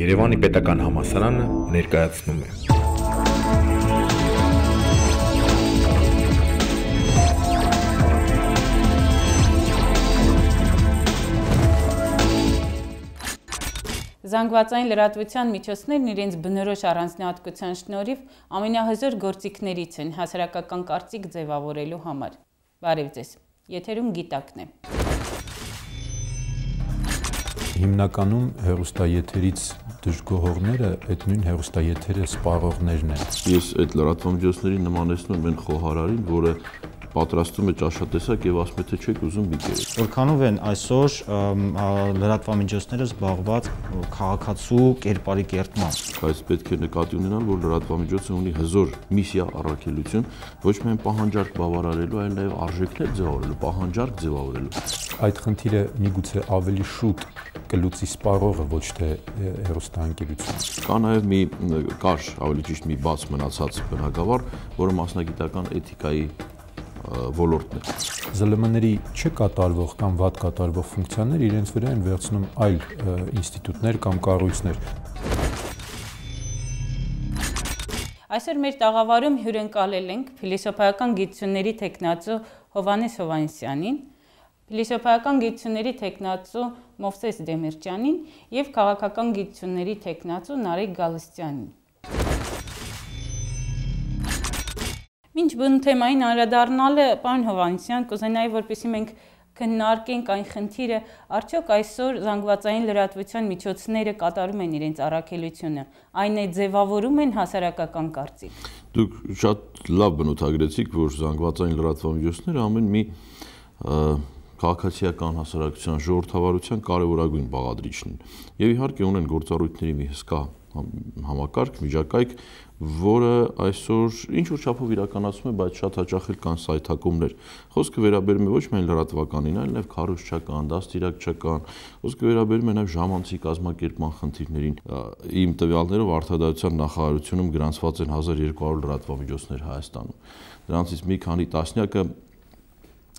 Երևանի պետական համասարանը ներկայացնում է Զանգվածային լրատվության միջոցներն իրենց բնորոշ առանձնահատկության շնորհիվ ամենահզոր գործիքներից են հասարակական կարծիք ձևավորելու համար։ Բարև ձեզ։ Եթերում գիտակն է հիմնականում հերոստայեթերից դժգոհողները այդ նույն հերոստայեթերը սպառողներն են։ Ես այդ լրատվամիջոցների նմանեցնում եմ այն խոհարարին, որը պատրաստում է ճաշատեսակ եւ ասում է թե չեք ուզում բիկերեք։ Որքանով են այսօր լրատվամիջոցները զբաղված քաղաքացու կերպարի կերտմամբ։ Բայց պետք է նկատի ունենալ, որ լրատվամիջոցը ունի հզոր միսիա առաքելություն, ոչ միայն պահանջարկ բավարարելու, այլ նաեւ արժեքներ ձևավորելու, պահանջարկ ձևավորելու։ Այդ խնդիրը միգուցե ավելի շուտ կլուծի սպառողը ոչ թե հերոստանգերությունը։ Կա նաև մի կար, ավելի ճիշտ մի բաց մնացած բնակավար, որը մասնագիտական էթիկայի ոլորտն է։ ԶԼՄ-ների չկատարվող կամ վատ կատարվող ֆունկցիաները իրենց վրա են վերցնում այլ ինստիտուտներ կամ կառույցներ։ Այսօր մեր տաղավարում հյուրընկալել ենք փիլիսոփայական գիտությունների տեխնացու Հովանես Հովանեսյանին, փիլիսոփայական գիտությունների տեխնացու Մովսես Դեմիրճյանին եւ քաղաքական գիտությունների տեխնացու Նարեկ Գալստյանին։ Ինչ բնթեմային անդրադառնալը, պարոն Հովանեսյան, կուզենայի որպեսի մենք քննարկենք այն խնդիրը, արդյոք այսօր զանգվածային լրատվության միջոցները կատարում են իրենց առաքելությունը, այն է ձևավորում են հասարակական կարծիք։ Դուք շատ լավ բնութագրեցիք, որ զանգվածային լրատվամիջոցները ամեն մի քաղաքացիական հասարակության ժողովրդավարության կարևորագույն բաղադրիչն են։ Եվ իհարկե ունեն գործառույթների մի հսկա համակարգ, միջակայք, որը այսօր ինչ որ չափով իրականացում է, բայց շատ հաճախ էլ կան սայթակումներ։ Խոսքը վերաբերում է ոչ միայն լրատվականին, այլ նաև քարոզչական, դաստիարակչական, խոսքը վերաբերում է նաև ժամանցի կազմակերպման խնդիրներին։ Իմ տվյալներով արտադրության նախարարությունում գրանցված են 1200 լրատվամիջոցներ Հայաստանում։ Դրանցից մի քանի տասնյակը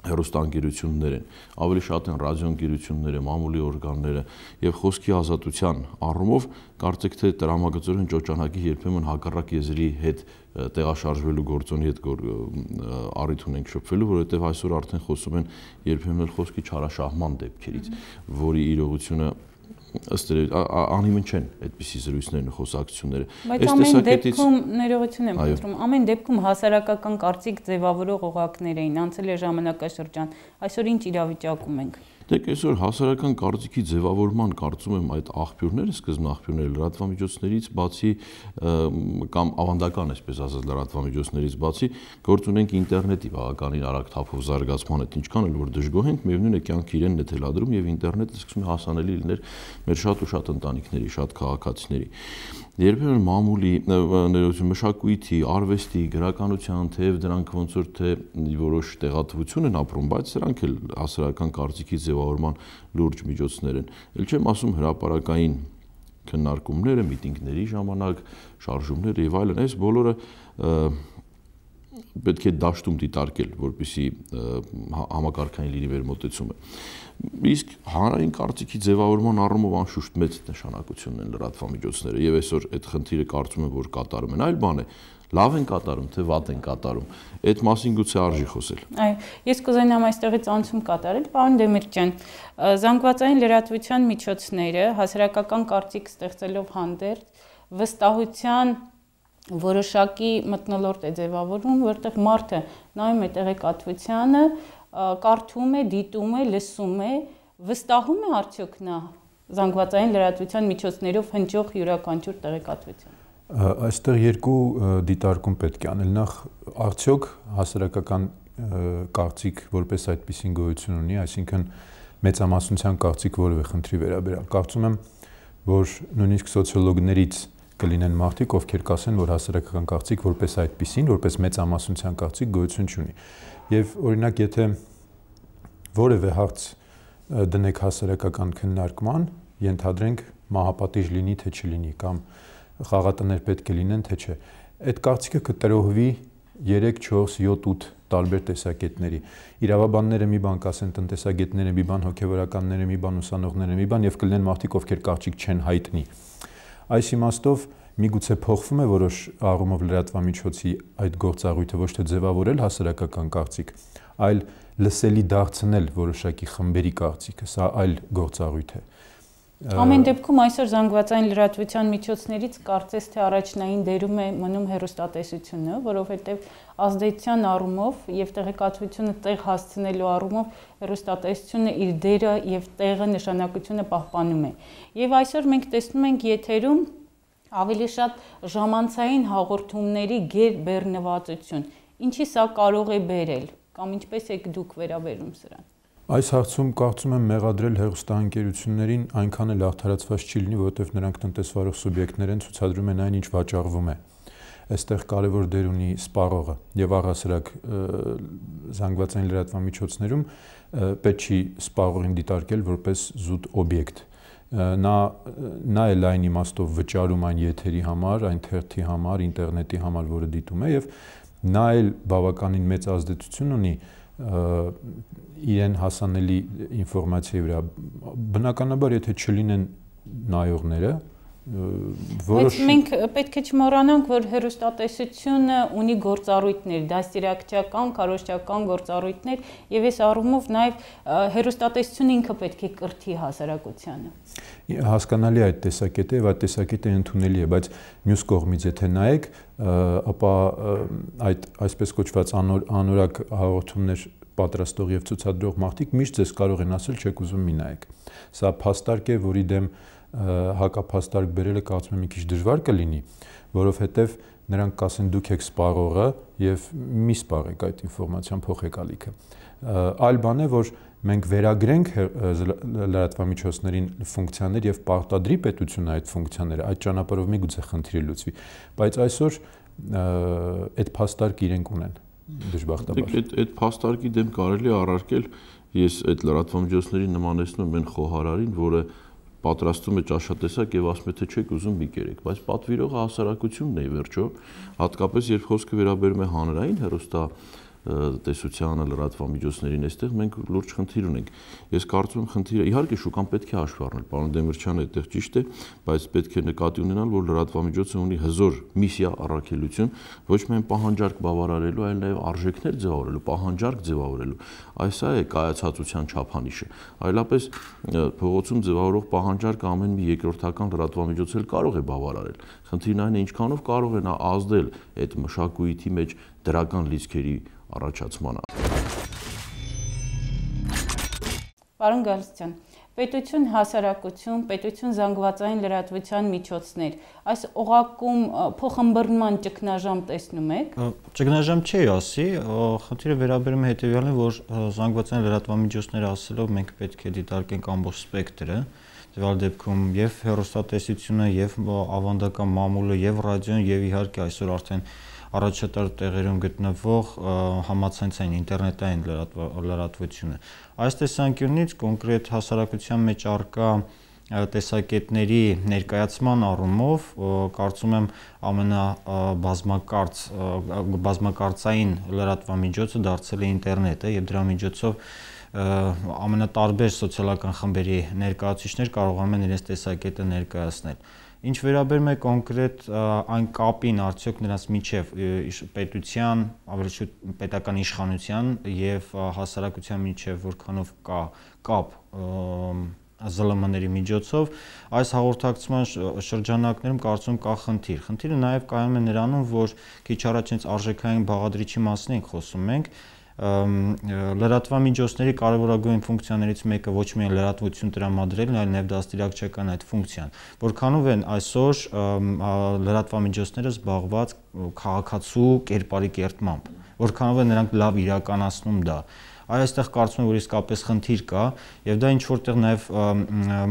հերոստանգերություններ են, ավելի շատ են ռադիոընկերությունները, մամուլի օրգանները եւ խոսքի ազատության առումով կարծեք թե դրամագծորեն ճոճանակի երբեմն հակառակ եզրի հետ տեղաշարժվելու գործոնի հետ առիթ ունենք շփվելու, որովհետեւ այսօր արդեն խոսում են երբեմն էլ խոսքի չարաշահման դեպքերից, որի իրողությունը ըստ անհիմն չեն այդպիսի զրույցներն ու խոսակցությունները։ Այս տեսակետից ամեն դեպքում ներողություն եմ խնդրում, ամեն դեպքում հասարակական կարծիք ձևավորող օղակներ էին անցել է ժամանակաշրջան։ Այսօր ինչ իրավիճակում ենք։ Դեք այսօր հասարակական կարծիքի ձևավորման կարծում եմ այդ աղբյուրները, սկզբն աղբյուրները լրատվամիջոցներից բացի կամ ավանդական այսպես ասած լրատվամիջոցներից բացի գործ ունենք ինտերնետի բավականին արագ թափով զարգացման հետ, ինչքան էլ որ դժգոհ ենք, միևնույն է կյանքը իրեն նետելադրում եւ ինտերնետը սկսում է հասանելի լինել մեր շատ ու շատ ընտանիքների, շատ քաղաքացիների երբեմն մամուլի ներողություն մշակույթի, արվեստի, գրականության, թեև դրանք ոնց որ թե որոշ տեղատվություն են ապրում, բայց սրանք էլ հասարակական կարծիքի ձևավորման լուրջ միջոցներ են։ Էլ չեմ ասում հրաապարակային քննարկումները, միտինգների ժամանակ, շարժումները եւ այլն, այս բոլորը և պետք է դաշտում դիտարկել, որպիսի համակարգային լինի վերմոտեցումը։ Իսկ հանրային կարծիքի ձևավորման առումով անշուշտ մեծ նշանակություն են լրատվամիջոցները եւ այսօր այդ խնդիրը կարծում եմ որ կատարում են, այլ բան է լավ են կատարում, թե վատ են կատարում։ Այդ մասին գուցե արժի խոսել։ Այո, ես կուզենամ այստեղից անցում կատարել, պարոն Դեմիրճյան, զանգվածային լրատվության միջոցները հասարակական կարծիք ստեղծելով հանդերձ վստահության որոշակի մտնոլորտ է ձևավորվում, որտեղ մարդը նայում է տեղեկատվությանը, կարդում է, դիտում է, լսում է, վստահում է արդյոք նա զանգվածային լրատվության միջոցներով հնչող յուրաքանչյուր տեղեկատվություն։ Այստեղ երկու դիտարկում պետք է անել։ Նախ արդյոք հասարակական կարծիք որպես այդպեսին գոյություն ունի, այսինքն մեծամասնության կարծիք որևէ խնդրի վերաբերյալ։ Կարծում եմ, որ նույնիսկ սոցիոլոգներից կլինեն մարդիկ, ովքեր կասեն, որ հասարակական կարծիք որպես այդպիսին, որպես մեծ ամասնության կարծիք գոյություն չունի։ Եվ օրինակ, եթե որևէ հարց դնեք հասարակական քննարկման, ենթադրենք մահապատիժ լինի թե չլինի կամ խաղատներ պետք է լինեն թե չէ։ Այդ կարծիքը կտրոհվի 3, 4, 7, 8 տարբեր տեսակետների։ Իրավաբանները մի բան կասեն, տնտեսագետները մի բան, հոգեվորականները մի բան, ուսանողները մի բան եւ կլինեն մարդիկ, ովքեր կարճիկ չեն հայտնի։ Այս իմաստով միգուցե փոխվում է որոշ առումով լրատվամիջոցի այդ գործառույթը ոչ թե ձևավորել հասարակական կարծիք, այլ լսելի դարձնել որոշակի խմբերի կարծիքը, սա այլ գործառույթ է։ Ամեն դեպքում այսօր զանգվածային լրատվության միջոցներից կարծես թե առաջնային դերում է մնում հերոստատեսությունը, որովհետև ազդեցության առումով եւ տեղեկատվությունը տեղ հասցնելու առումով հերոստատեսությունը իր դերը եւ տեղը նշանակությունը պահպանում է։ Եվ այսօր մենք տեսնում ենք եթերում ավելի շատ ժամանցային հաղորդումների ģեր բեռնվածություն։ Ինչի սա կարող է բերել կամ ինչպես եք դուք վերաբերում սրան։ Այս հարցում կարծում եմ մեղադրել հերոստանգերություններին այնքան էլ արդարացված չի լինի, որովհետև նրանք տնտեսվարող սուբյեկտներ են ցուցադրում են այն, ինչ վաճառվում է այստեղ կարևոր դեր ունի սպառողը եւ առհասարակ զանգվածային լրատվամիջոցներում պետք չի սպառողին դիտարկել որպես զուտ օբյեկտ նա նա էլ այն իմաստով վճարում այն եթերի համար, այն թերթի համար, ինտերնետի համար, որը դիտում է եւ նա էլ բավականին մեծ ազդեցություն ունի իրեն հասանելի ինֆորմացիայի վրա։ Բնականաբար, եթե չլինեն նայողները, որոշ Բայց մենք պետք է չմոռանանք, որ հերոստատեսությունը ունի գործառույթներ, դաստիարակչական, կարոշչական գործառույթներ, եւ այս առումով նաեւ հերոստատեսությունը ինքը պետք է կրթի հասարակությանը։ Հասկանալի է այդ տեսակետը եւ այդ տեսակետը ընդունելի է, բայց մյուս կողմից եթե նայեք, ապա այդ այսպես կոչված անոր անորակ հաղորդումներ պատրաստող եւ ցուցադրող մարդիկ միշտ ձեզ կարող են ասել, չեք ուզում մի նայեք։ Սա փաստարկ է, որի դեմ հակափաստարկ բերելը կարծում եմ մի քիչ դժվար կլինի, որովհետև նրանք կասեն դուք եք սպառողը եւ մի սպառեք այդ ինֆորմացիան փոխեք ալիքը։ Այլ բան է, որ մենք վերագրենք լրատվամիջոցներին ֆունկցիաներ եւ պարտադրի պետությունը այդ ֆունկցիաները, այդ ճանապարհով միգուցե խնդիրը լուծվի, բայց այսօր այդ փաստարկը իրենք ունեն դժբախտաբար։ Այդ այդ փաստարկի դեմ կարելի է առարկել ես այդ լրատվամիջոցների նմանեցնում եմ այն խոհարարին, որը որ պատրաստում է ճաշատեսակ եւ ասում է թե չեք ուզում մի կերեք, բայց պատվիրողը հասարակությունն է ի վերջո, հատկապես երբ խոսքը վերաբերում է հանրային հերոստա տեսությանը, լրատվամիջոցներին, այստեղ մենք լուրջ խնդիր ունենք։ Ես կարծում եմ խնդիրը իհարկե շուկան պետք է հաշվի առնել, պարոն Դեմիրճյանը այդտեղ ճիշտ է, բայց պետք է նկատի ունենալ, որ լրատվամիջոցը ունի հզոր միսիա առաքելություն, ոչ միայն պահանջարկ բավարարելու, այլ նաև արժեքներ ձևավորելու, պահանջարկ ձևավորելու։ Այս է կայացածության չափանիշը։ Այլապես փողոցում ձևավորող պահանջարկը ամեն մի երկրորդական լրատվամիջոց էլ կարող է բավարարել։ Խնդիրն այն է, ինչքանով կարող է նա ազդել այդ մշակույթի մեջ դրական լիցքերի առաջացմանը։ Պարոն Գալստյան, պետություն հասարակություն, պետություն զանգվածային լրատվության միջոցներ, այս օղակում փոխմբռնման ճգնաժամ տեսնում եք։ Ճգնաժամ չի ասի, խնդիրը վերաբերում է հետևյալին, որ զանգվածային լրատվամիջոցները ասելով մենք պետք է դիտարկենք ամբողջ սպեկտրը, տվյալ դեպքում եւ հերոստատեսությունը եւ ավանդական մամուլը եւ ռադիոն եւ իհարկե այսօր արդեն առաջատար տեղերում գտնվող համացանցային ինտերնետային լրատվությունը այս տեսանկյունից կոնկրետ հասարակության մեջ արկա տեսակետների ներկայացման առումով կարծում եմ ամենաբազմակարծ բազմակարծային լրատվամիջոցը դարձել է ինտերնետը եւ դրա միջոցով ամենատարբեր սոցիալական խմբերի ներկայացուցիչներ կարողանում են իրենց տեսակետը ներկայացնել։ Ինչ վերաբերում է կոնկրետ այն կապին արդյոք նրանց միջև պետության, ավելի շուտ պետական իշխանության եւ հասարակության միջև որքանով կա կապ ԶԼՄ-ների միջոցով այս հաղորդակցման շրջանակներում կարծում կա խնդիր։ Խնդիրը նաև կայանում է նրանում, որ քիչ առաջ այս արժեքային բաղադրիչի մասին ենք խոսում մենք, լրատվամիջոցների կարևորագույն ֆունկցիաներից մեկը ոչ միայն լրատվություն տրամադրելն, այլ նաև դաստիարակչական այդ ֆունկցիան։ Որքանով են այսօր լրատվամիջոցները զբաղված քաղաքացու կերպարի կերտմամբ, որքանով են նրանք լավ իրականացնում դա։ Ա, այ այստեղ կարծում եմ որ իսկապես խնդիր կա եւ դա ինչ որտեղ նաեւ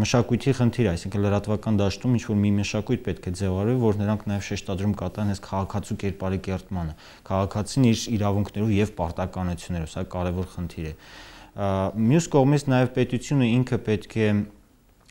մշակույթի խնդիր է, այսինքն լրատվական դաշտում ինչ որ մի մշակույթ պետք է ձևավորվի, որ նրանք նաեւ շեշտադրում կատարեն այս քաղաքացու կերպարի կերտմանը, քաղաքացին իր իրավունքներով եւ պարտականություններով, սա կարեւոր խնդիր է։ Մյուս կողմից նաեւ պետությունը ինքը պետք է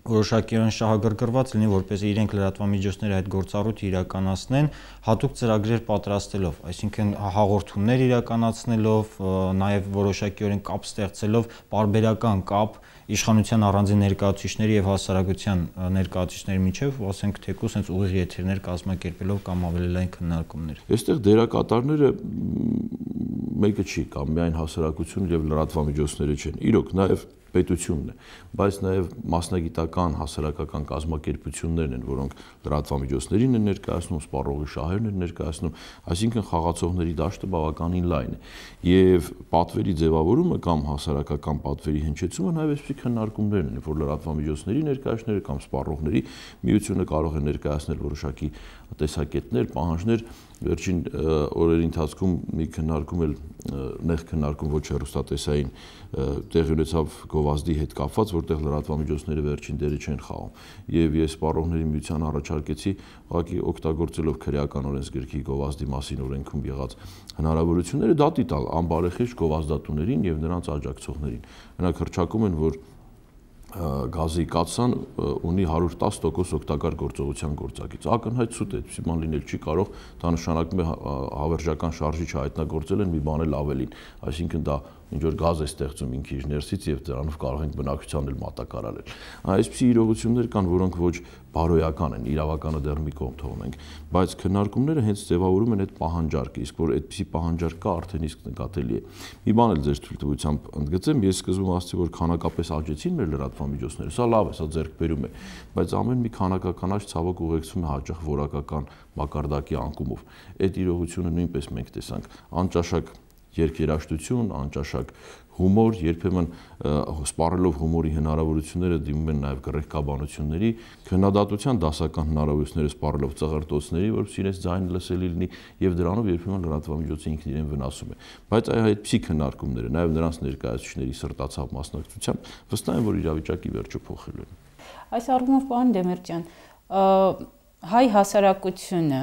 որոշակիորեն շահագրգռված լինի, որպեսզի իրենք լրատվամիջոցները այդ գործառույթը իրականացնեն, հատուկ ծրագրեր պատրաստելով, այսինքն հաղորդումներ իրականացնելով, նաև որոշակիորեն կապ ստեղծելով, բարբերական կապ իշխանության առանձին ներկայացուցիչների եւ հասարակության ներկայացուցիչների միջև, ասենք թեկուս հենց ուղիղ եթերներ կազմակերպելով կամ ավելի լայն քննարկումներ։ Այստեղ դերակատարները մեկը չի, կամ միայն հասարակությունը եւ լրատվամիջոցները չեն։ Իրոք, նաեւ պետությունն է, բայց նաև մասնագիտական հասարակական կազմակերպություններն են, որոնք լրատվամիջոցներին են ներկայացնում, սպառողի շահերն են ներկայացնում, այսինքն խաղացողների դաշտը բավականին լայն է։ Եվ պատվերի ձևավորումը կամ հասարակական պատվերի հնչեցումը նաև այսպիսի քննարկումներն են, որ լրատվամիջոցների ներկայացները կամ սպառողների միությունը կարող է ներկայացնել որոշակի տեսակետներ, պահանջներ վերջին օրերի ընթացքում մի քննարկում էլ նեղ քննարկում ոչ հերոստատեսային տեղի ունեցավ գովազդի հետ կապված, որտեղ լրատվամիջոցները վերջին դերը չեն խաղում։ Եվ ես սպառողների միության առաջարկեցի, ուղղակի օգտագործելով քրեական օրենսգրքի գովազդի մասին օրենքում եղած հնարավորությունները դատի տալ անբարեխիղճ գովազդատուներին եւ նրանց աջակցողներին։ Հնա քրճակում են, որ գազի կացան ունի 110% օգտակար գործողության գործակից։ Ակնհայտ ցույց է, իման լինել չի կարող, դա նշանակում է հավերժական շարժիչը հայտնագործել են մի բան էլ ավելին, այսինքն դա ինչ որ գազ է ստեղծում ինքը իր ներսից եւ դրանով կարող ենք բնակչության էլ մատակարարել։ Այսպիսի իրողություններ կան, որոնք ոչ բարոյական են, իրավականը դեռ մի կողմ թողնենք, բայց քննարկումները հենց ձևավորում են այդ պահանջարկը, իսկ որ այդպիսի պահանջարկ կա, արդեն իսկ նկատելի է։ Մի բան էլ ձեր թույլտվությամբ ընդգծեմ, ես սկզբում ասացի, որ քանակապես աճեցին մեր լրատվամիջոցները, սա լավ է, սա ձեռքբերում է, բայց ամեն մի քանակականաչ ցավոք ուղեկցվում է հաճախ որակական մակարդակի անկումով։ Այդ իրողությունը նույնպես մենք տեսանք անճաշակ երկերաշտություն, անճաշակ հումոր, երբեմն սպառելով հումորի հնարավորությունները դիմում են նաև գրեհկաբանությունների, քննադատության դասական հնարավորությունները սպառելով ծղրտոցների, որովհետև իրենց ձայնը լսելի լինի եւ դրանով երբեմն լրատվամիջոցը ինքն իրեն վնասում է։ Բայց այ այդպիսի քննարկումները նաև նրանց ներկայացուցիչների սրտացավ մասնակցությամբ վստահ եմ, որ իրավիճակի վերջը փոխելու են։ Այս առումով պարոն Դեմերճյան, հայ հասարակությունը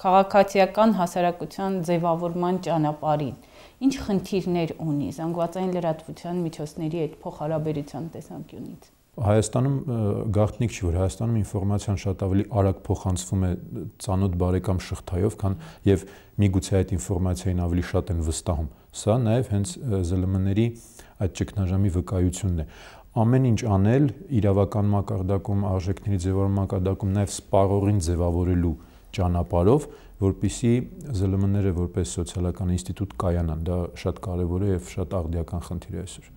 քաղաքացիական հասարակության ձևավորման ճանապարհին ինչ խնդիրներ ունի զանգվածային լրատվության միջոցների այդ փոխհարաբերության տեսանկյունից Հայաստանում գաղտնիք չի որ Հայաստանում ինֆորմացիան շատ ավելի արագ փոխանցվում է ցանոթ բարեկամ շղթայով, քան եւ միգուցե այդ ինֆորմացիային ավելի շատ են վստահում։ Սա նաեւ հենց ԶԼՄ-ների այդ ճգնաժամի վկայությունն է ամեն ինչ անել իրավական մակարդակում, արժեքների ձևավորման մակարդակում, նաև սպառողին ձևավորելու ճանապարով, որբիսի ԶԼՄ-ները որպես սոցիալական ինստիտուտ կայանան։ Դա շատ կարևոր է եւ շատ աղդիական խնդիր է այսօր։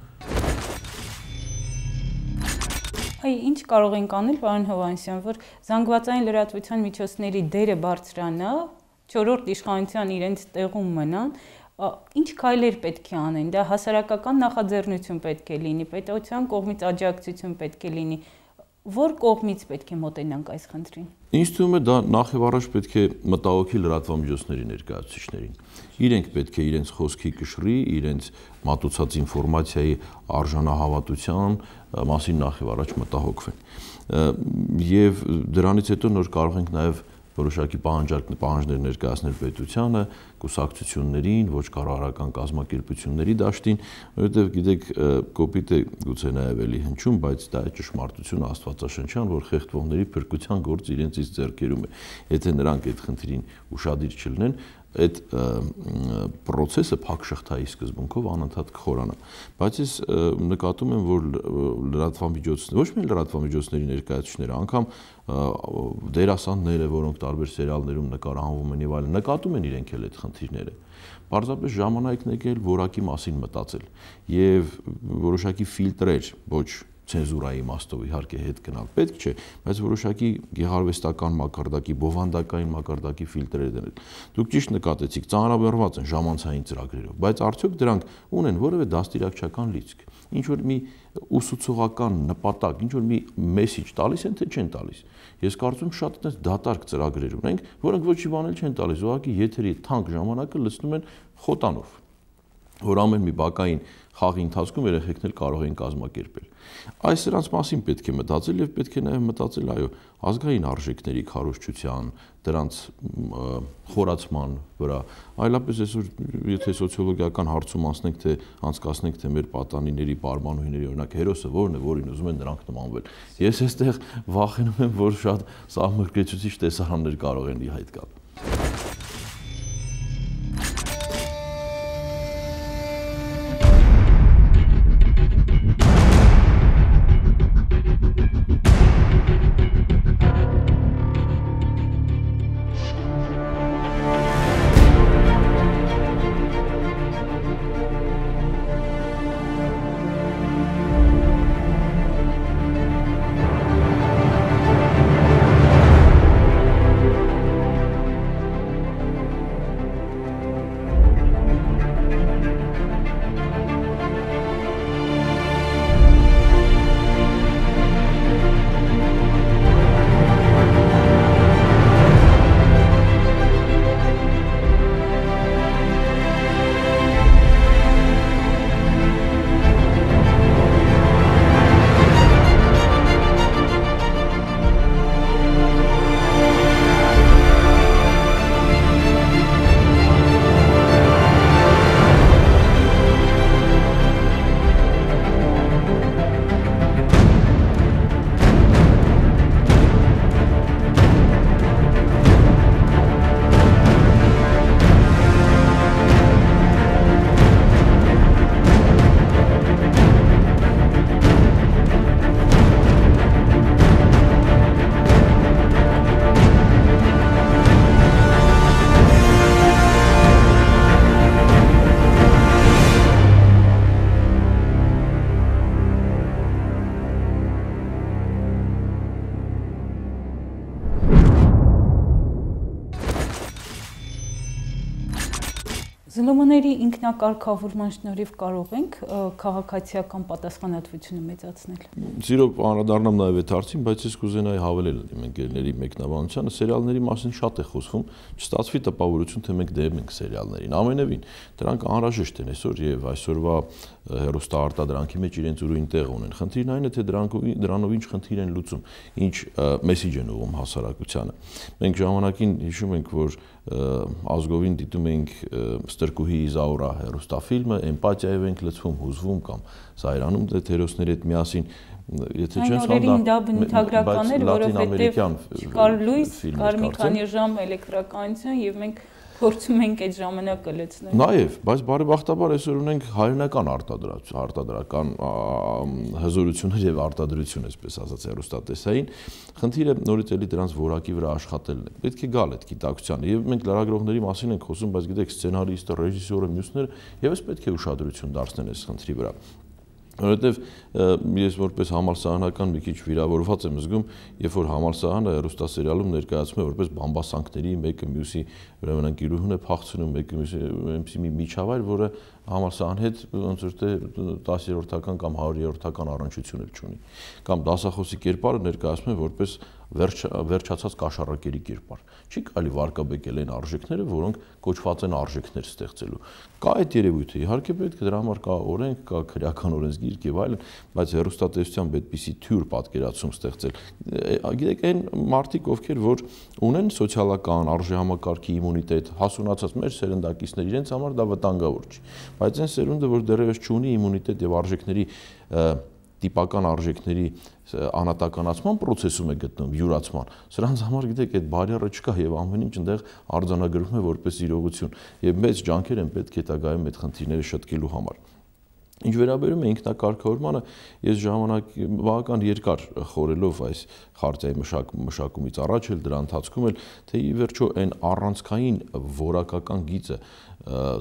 Այ ինչ կարող ենք անել, պարոն Հովանեսյան, որ զանգվածային լրատվության միջոցների դերը բարձրանա, չորրորդ իշխանության իրենց տեղում մնան, ինչ քայլեր պետք է անեն։ Դա հասարակական նախաձեռնություն պետք է լինի, պետության կողմից աջակցություն պետք է լինի։ պետք է լինի Որ կողմից պետք է մոտենանք այս խնդրին։ Ինչ թվում է դա նախ եւ առաջ պետք է մտահոգի լրատվամիջոցների ներկայացուցիչներին։ Իրենք պետք է իրենց խոսքի կշռի, իրենց մատուցած ինֆորմացիայի արժանահավատության մասին նախ եւ առաջ մտահոգվեն։ Եվ դրանից հետո նոր կարող ենք նաեւ որոշակի պահանջարկ պահանջներ ներկայացնել պետությանը, կուսակցություններին, ոչ կառավարական կազմակերպությունների դաշտին, որովհետև գիտեք, կոպիտը գուցե նաև էլի հնչում, բայց դա է ճշմարտությունը աստվածաշնչյան, որ խեղդվողների փրկության գործ իրենցից ձեռքերում է։ Եթե նրանք այդ խնդրին ուշադիր չլինեն, այդ process-ը փակ շղթայի սկզբունքով անընդհատ կխորանա։ Բայց ես նկատում եմ, որ լրատվամիջոցները, ոչ միայն լրատվամիջոցների ներկայացուցիչները, անգամ դերասանները, որոնք տարբեր սերիալներում նկարահանվում են եւ այլն, նկատում են իրենք էլ այդ խնդիրները։ Պարզապես ժամանակն եկել որակի մասին մտածել եւ որոշակի ֆիլտրեր, ոչ ցենզուրայի իմաստով իհարկե հետ գնալ պետք չէ, բայց որոշակի գեղարվեստական մակարդակի, բովանդակային մակարդակի ֆիլտրեր դնել։ Դուք ճիշտ նկատեցիք, ծանրաբեռված են ժամանցային ծրագրերով, բայց արդյոք դրանք ունեն որևէ դաստիարակչական լիցք, ինչ որ մի ուսուցողական նպատակ, ինչ որ մի մեսիջ տալիս են թե չեն տալիս։ Ես կարծում շատ այդպես դատարկ ծրագրեր ունենք, որոնք ոչ մի բան չեն տալիս, ուղղակի եթերի թանկ ժամանակը լցնում են խոտանով որ ամեն մի բակային խաղի ընթացքում երեխեքն էլ կարող են կազմակերպել։ Այս սրանց մասին պետք է մտածել եւ պետք է նաեւ մտածել այո ազգային արժեքների քարոշչության, դրանց խորացման վրա։ Այլապես այսօր եթե սոցիոլոգիական հարցում ասենք թե անցկացնենք թե մեր պատանիների բարմանուհիների օրինակ հերոսը ո՞րն է, որին ուզում են նրանք նմանվել։ Ես այստեղ վախենում եմ, որ շատ սահմռկեցուցիչ տեսարաններ կարող են ի հայտ գալ։ ինքնակարգավորման շնորհիվ կարող ենք քաղաքացիական պատասխանատվությունը մեծացնել։ Սիրով անդրադառնամ նաև այդ հարցին, բայց ես կուզենայի հավելել իմ ընկերների մեկնաբանությանը, սերիալների մասին շատ է խոսվում, չստացվի տպավորություն, թե մենք դեմ ենք սերիալներին։ Ամենևին, դրանք անհրաժեշտ են այսօր եւ այսօրվա հերոստարտադրանքի մեջ իրենց ուրույն տեղ ունեն։ Խնդիրն այն է, թե դրանք դրանով ինչ խնդիր են լուծում, ինչ մեսիջ են ուղում հասարակությանը։ Մենք ժամանակին հիշում ենք, որ ազգովին դիտում էինք Ստրկուհի Իզաուրա հերոստաֆիլմը, էմպաթիայով ենք լցվում, հուզվում կամ զայրանում դերոսների հետ միասին եթե չեմ սխալվում դա բնութագրական էր, որովհետև կար լույս, կար մի քանի ժամ էլեկտրականություն եւ մենք փորձում ենք այդ ժամանակը լցնել։ Նաև, բայց բարեբախտաբար այսօր ունենք հայերենական արտադրած արտադրական հզորություններ եւ արտադրություն, այսպես ասած, հերոստատեսային։ Խնդիրը նորից էլի դրանց որակի վրա աշխատելն է։ Պետք է գալ այդ գիտակցությանը եւ մենք լրագրողների մասին ենք խոսում, բայց գիտեք, սցենարիստը, ռեժիսորը, մյուսները եւս պետք է ուշադրություն դարձնեն այս խնդրի վրա։ Որովհետև ես որպես համալսարանական մի քիչ վիրավորված եմ զգում, երբ որ համալսարանը հեռուստասերիալում ներկայացում է որպես բամբասանքների մեկը մյուսի, ուրեմն ընկերուհուն է փախցնում, մեկը մյուսի, այնպես մի միջավայր, որը համար սա անհետ ոնց որ թե 10-երորդական կամ 100-երորդական առնչություն էլ չունի կամ դասախոսի կերպարը ներկայացնում է որպես վերջ վերջացած կաշառակերի կերպար չի կարելի վարկաբեկել այն արժեքները որոնք կոչված են արժեքներ ստեղծելու կա այդ երևույթը իհարկե պետք է դրա համար կա օրենք կա քրեական օրենսգիրք եւ այլն բայց հերոստատեսությամբ այդպիսի թյուր պատկերացում ստեղծել գիտեք այն մարդիկ ովքեր որ ունեն սոցիալական արժեհամակարգի իմունիտետ հասունացած մեր սերնդակիցներ իրենց համար դա վտանգավոր չի բայց այն սերունդը, որ դեռևս չունի իմունիտետ եւ արժեքների տիպական արժեքների անատականացման process-ում է գտնվում յուրացման։ Սրանց համար գիտեք, այդ բարիերը չկա եւ ամեն ինչ այնտեղ արձանագրվում է որպես իրողություն։ Եվ մեծ ջանքեր են պետք հետագայում այդ խնդիրները շտկելու համար։ Ինչ վերաբերում է ինքնակարգավորմանը, ես ժամանակ բավական երկար խորելով այս խարտիայի մշակ, մշակումից առաջ էլ դրա ընթացքում էլ թե ի վերջո այն առանցքային որակական գիծը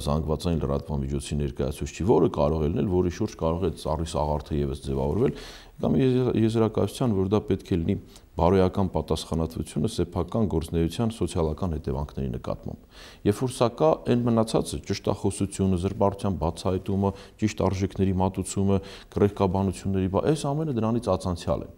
զանգվածային լրատվական միջոցի ներկայացուցիչ չի, որը կարող է լինել, որի շուրջ կարող է ծառի սաղարթը եւս ձևավորվել, կամ եզրակացության, որ դա պետք է լինի բարոյական պատասխանատվությունը սեփական գործնեայության սոցիալական հետևանքների նկատմամբ։ Երբ որ սա կա, այն մնացածը ճշտախոսությունը, զրբարության բացահայտումը, ճիշտ արժեքների մատուցումը, կրեկաբանությունների բա, այս ամենը դրանից ածանցյալ են։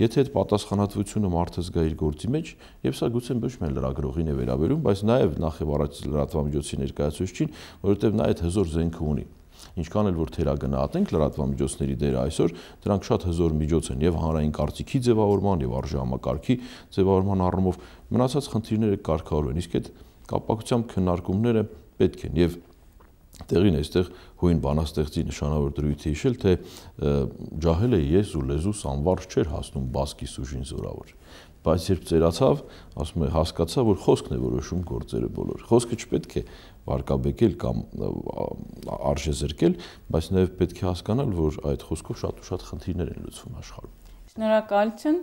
Եթե այդ պատասխանատվությունը մարդը զգա իր գործի մեջ, եւ սա գուցե ոչ միայն լրագրողին է վերաբերում, բայց նաեւ նախ եւ առաջ լրատվամիջոցի ներկայացուցիչին, որովհետեւ նա այդ հզոր զենքը ունի ինչքան էլ որ թերագնահատենք լրատվամիջոցների դերը այսօր, դրանք շատ հզոր միջոց են եւ հանրային կարծիքի ձևավորման եւ արժե համակարգի ձևավորման առումով մնացած խնդիրները կարգավորում են։ Իսկ այդ կապակցությամբ քննարկումները պետք են եւ տեղին այստեղ հույն բանաստեղծի նշանավոր դրույթի հիշել, թե ջահել է ես ու լեզուս անվարժ չէր հասնում բասկի սուժին զորավոր բայց երբ ծերացավ, ասում է հասկացա, որ խոսքն է որոշում գործերը բոլոր։ Խոսքը չպետք է վարկաբեկել կամ արժե զրկել, բայց նաև պետք է հասկանալ, որ այդ խոսքով շատ ու շատ խնդիրներ են լուծվում աշխարհում։ Շնորհակալություն։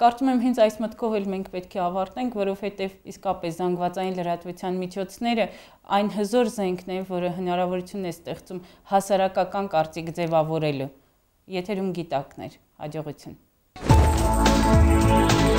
Կարծում եմ հենց այս մտքով էլ մենք պետք է ավարտենք, որովհետև իսկապես զանգվածային լրատվության միջոցները այն հզոր զենքն է, որը հնարավորություն է ստեղծում հասարակական կարծիք ձևավորելու։ Եթերում գիտակներ, հաջողություն։ Música